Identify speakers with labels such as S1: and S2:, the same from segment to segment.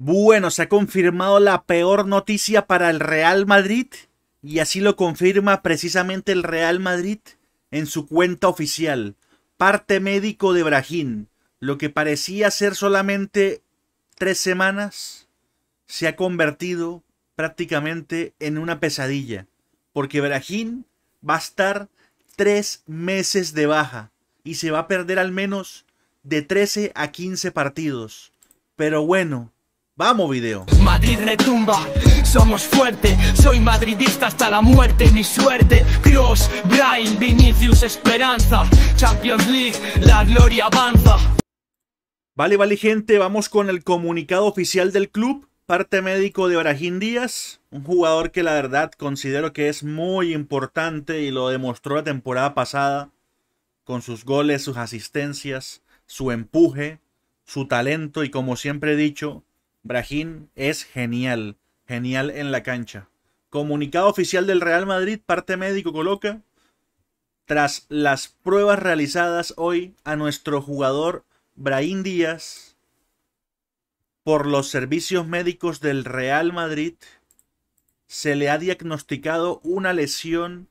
S1: Bueno, se ha confirmado la peor noticia para el Real Madrid y así lo confirma precisamente el Real Madrid en su cuenta oficial. Parte médico de Brahim, lo que parecía ser solamente tres semanas, se ha convertido prácticamente en una pesadilla, porque Brahim va a estar tres meses de baja y se va a perder al menos de 13 a 15 partidos. Pero bueno, Vamos, video. Madrid retumba, somos fuerte. Soy madridista hasta la muerte, mi suerte. Cross, Brian, Vinicius, Esperanza. Champions League, la gloria avanza. Vale, vale, gente, vamos con el comunicado oficial del club. Parte médico de Barajín Díaz, un jugador que la verdad considero que es muy importante y lo demostró la temporada pasada con sus goles, sus asistencias, su empuje, su talento y como siempre he dicho, Brahim es genial, genial en la cancha. Comunicado oficial del Real Madrid, parte médico coloca, tras las pruebas realizadas hoy a nuestro jugador Brahim Díaz por los servicios médicos del Real Madrid, se le ha diagnosticado una lesión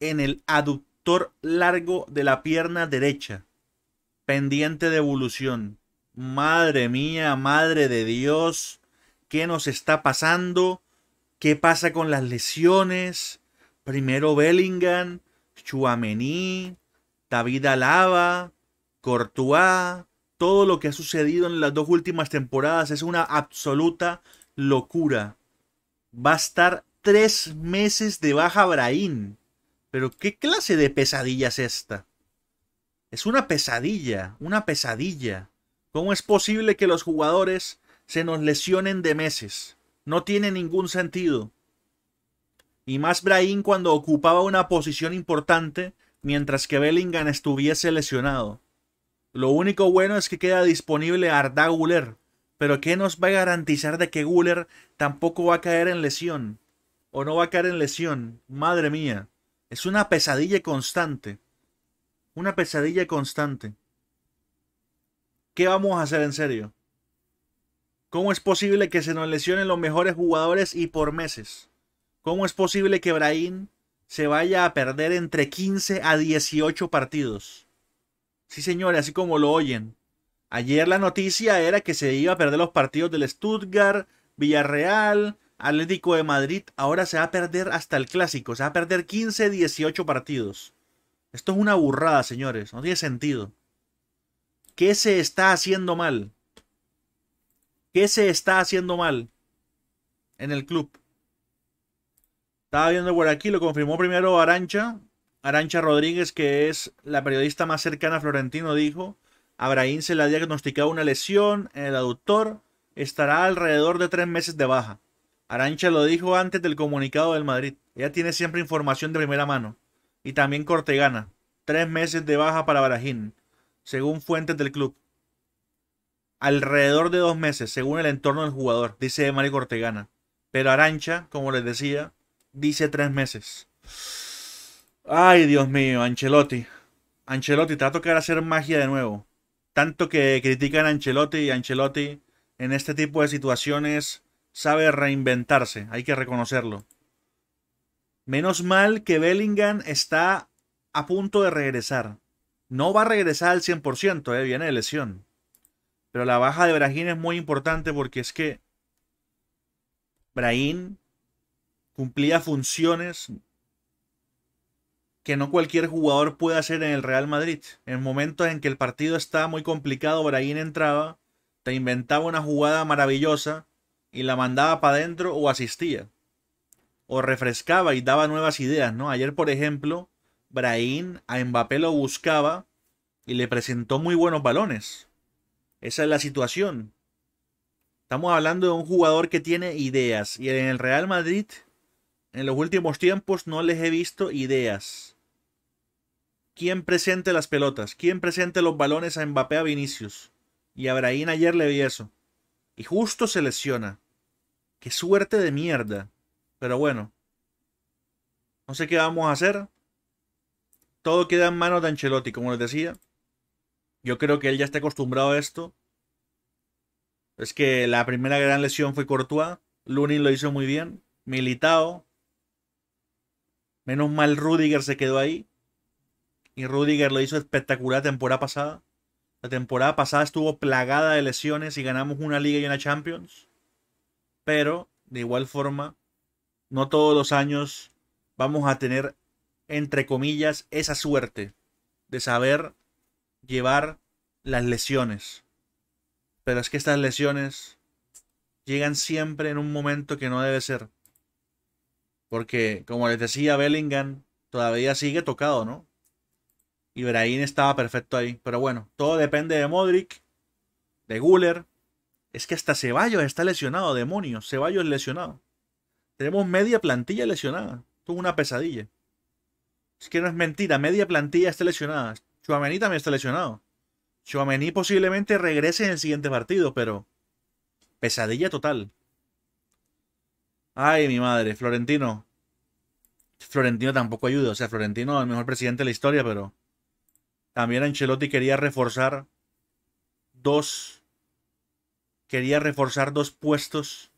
S1: en el aductor largo de la pierna derecha, pendiente de evolución. Madre mía, madre de Dios, ¿qué nos está pasando? ¿Qué pasa con las lesiones? Primero Bellingham, Chuamení, David Alaba, Courtois, todo lo que ha sucedido en las dos últimas temporadas es una absoluta locura. Va a estar tres meses de baja Brahim. Pero ¿qué clase de pesadilla es esta? Es una pesadilla, una pesadilla. ¿Cómo es posible que los jugadores se nos lesionen de meses? No tiene ningún sentido. Y más Brahim cuando ocupaba una posición importante mientras que Bellingham estuviese lesionado. Lo único bueno es que queda disponible Arda Guler, pero ¿qué nos va a garantizar de que Guler tampoco va a caer en lesión? ¿O no va a caer en lesión? Madre mía, es una pesadilla constante. Una pesadilla constante. ¿Qué vamos a hacer en serio? ¿Cómo es posible que se nos lesionen los mejores jugadores y por meses? ¿Cómo es posible que Brahim se vaya a perder entre 15 a 18 partidos? Sí, señores, así como lo oyen. Ayer la noticia era que se iba a perder los partidos del Stuttgart, Villarreal, Atlético de Madrid. Ahora se va a perder hasta el clásico. Se va a perder 15, 18 partidos. Esto es una burrada, señores. No tiene sentido. ¿Qué se está haciendo mal? ¿Qué se está haciendo mal en el club? Estaba viendo por aquí, lo confirmó primero Arancha. Arancha Rodríguez, que es la periodista más cercana a Florentino, dijo, Abraín se le ha diagnosticado una lesión en el aductor, estará alrededor de tres meses de baja. Arancha lo dijo antes del comunicado del Madrid. Ella tiene siempre información de primera mano. Y también Cortegana. Tres meses de baja para Barajín según fuentes del club. Alrededor de dos meses, según el entorno del jugador, dice Mario Cortegana. Pero Arancha, como les decía, dice tres meses. Ay, Dios mío, Ancelotti. Ancelotti te va a hacer magia de nuevo. Tanto que critican a Ancelotti y Ancelotti en este tipo de situaciones sabe reinventarse, hay que reconocerlo. Menos mal que Bellingham está a punto de regresar. No va a regresar al 100%, eh, viene de lesión. Pero la baja de Brahim es muy importante porque es que Brahim cumplía funciones que no cualquier jugador puede hacer en el Real Madrid. En momentos en que el partido estaba muy complicado, Brahim entraba, te inventaba una jugada maravillosa y la mandaba para adentro o asistía. O refrescaba y daba nuevas ideas, ¿no? Ayer, por ejemplo, Brahim a Mbappé lo buscaba y le presentó muy buenos balones. Esa es la situación. Estamos hablando de un jugador que tiene ideas. Y en el Real Madrid, en los últimos tiempos, no les he visto ideas. ¿Quién presente las pelotas? ¿Quién presente los balones a Mbappé a Vinicius? Y a Brahim ayer le vi eso. Y justo se lesiona. Qué suerte de mierda. Pero bueno. No sé qué vamos a hacer todo queda en manos de Ancelotti, como les decía. Yo creo que él ya está acostumbrado a esto. Es que la primera gran lesión fue Courtois. Lunin lo hizo muy bien. Militao. Menos mal Rudiger se quedó ahí. Y Rudiger lo hizo espectacular temporada pasada. La temporada pasada estuvo plagada de lesiones y ganamos una liga y una Champions. Pero, de igual forma, no todos los años vamos a tener entre comillas, esa suerte de saber llevar las lesiones. Pero es que estas lesiones llegan siempre en un momento que no debe ser. Porque, como les decía, Bellingham todavía sigue tocado, ¿no? Y estaba perfecto ahí. Pero bueno, todo depende de Modric, de Guller. Es que hasta Ceballos está lesionado, demonios. Ceballos lesionado. Tenemos media plantilla lesionada. Tuvo una pesadilla. Es que no es mentira, media plantilla está lesionada. Chuamení también está lesionado. Chuamení posiblemente regrese en el siguiente partido, pero pesadilla total. Ay, mi madre, Florentino. Florentino tampoco ayuda. O sea, Florentino es el mejor presidente de la historia, pero también Ancelotti quería reforzar dos. Quería reforzar dos puestos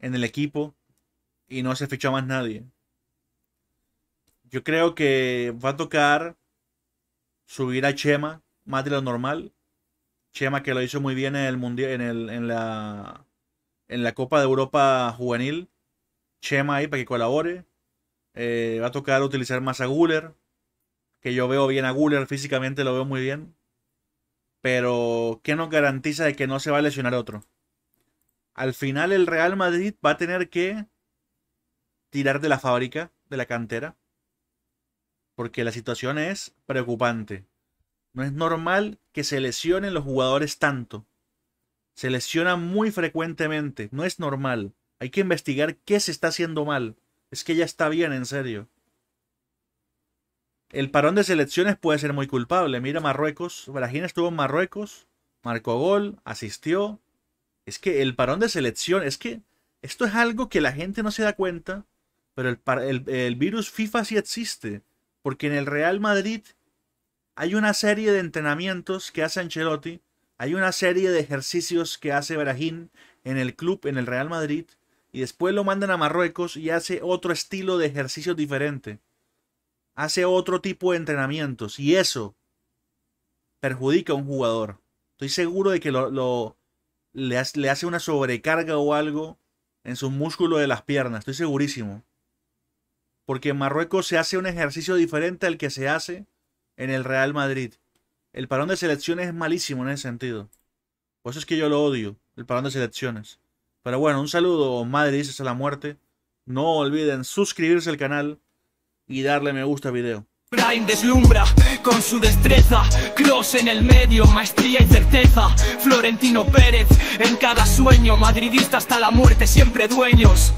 S1: en el equipo y no se fichó más nadie. Yo creo que va a tocar subir a Chema más de lo normal. Chema que lo hizo muy bien en el mundial, en, la en la Copa de Europa juvenil. Chema ahí para que colabore. Eh, va a tocar utilizar más a Guller. Que yo veo bien a Guller, físicamente lo veo muy bien. Pero, ¿qué nos garantiza de que no se va a lesionar otro? Al final el Real Madrid va a tener que tirar de la fábrica, de la cantera porque la situación es preocupante. No es normal que se lesionen los jugadores tanto. Se lesionan muy frecuentemente, no es normal. Hay que investigar qué se está haciendo mal. Es que ya está bien, en serio. El parón de selecciones puede ser muy culpable. Mira Marruecos, Brahim estuvo en Marruecos, marcó gol, asistió. Es que el parón de selección, es que esto es algo que la gente no se da cuenta, pero el virus FIFA sí existe. Porque en el Real Madrid hay una serie de entrenamientos que hace Ancelotti, hay una serie de ejercicios que hace Brajín en el club, en el Real Madrid, y después lo mandan a Marruecos y hace otro estilo de ejercicio diferente. Hace otro tipo de entrenamientos y eso perjudica a un jugador. Estoy seguro de que lo, le, hace una sobrecarga o algo en su músculo de las piernas, estoy segurísimo porque en Marruecos se hace un ejercicio diferente al que se hace en el Real Madrid. El parón de selecciones es malísimo en ese sentido. Por eso es que yo lo odio, el parón de selecciones. Pero bueno, un saludo, madrid a la muerte. No olviden suscribirse al canal y darle me gusta al video. Prime deslumbra con su destreza, en el medio, maestría y certeza. Florentino Pérez en cada sueño, madridista hasta la muerte, siempre dueños.